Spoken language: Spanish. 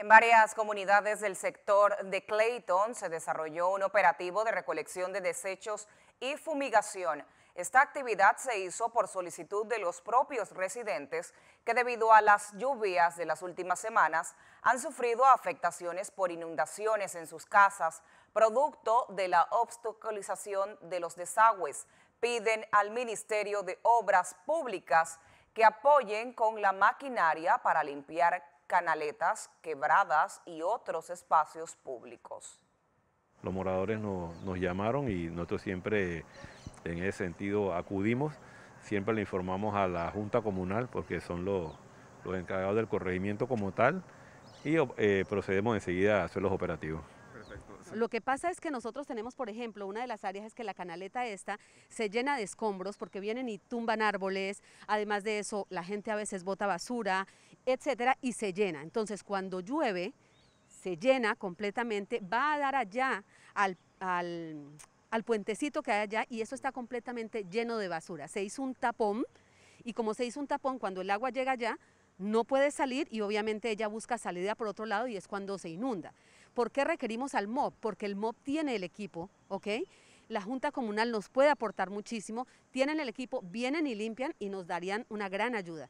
En varias comunidades del sector de Clayton se desarrolló un operativo de recolección de desechos y fumigación. Esta actividad se hizo por solicitud de los propios residentes que debido a las lluvias de las últimas semanas han sufrido afectaciones por inundaciones en sus casas, producto de la obstaculización de los desagües. Piden al Ministerio de Obras Públicas que apoyen con la maquinaria para limpiar canaletas, quebradas y otros espacios públicos. Los moradores nos llamaron y nosotros siempre en ese sentido acudimos, siempre le informamos a la Junta Comunal porque son los, los encargados del corregimiento como tal y eh, procedemos enseguida a hacer los operativos. Lo que pasa es que nosotros tenemos, por ejemplo, una de las áreas es que la canaleta esta se llena de escombros porque vienen y tumban árboles, además de eso la gente a veces bota basura, etcétera, y se llena. Entonces cuando llueve, se llena completamente, va a dar allá al, al puentecito que hay allá y eso está completamente lleno de basura. Se hizo un tapón y como se hizo un tapón, cuando el agua llega allá, no puede salir y obviamente ella busca salida por otro lado y es cuando se inunda. ¿Por qué requerimos al MOB? Porque el MOB tiene el equipo, ¿ok? La Junta Comunal nos puede aportar muchísimo, tienen el equipo, vienen y limpian y nos darían una gran ayuda.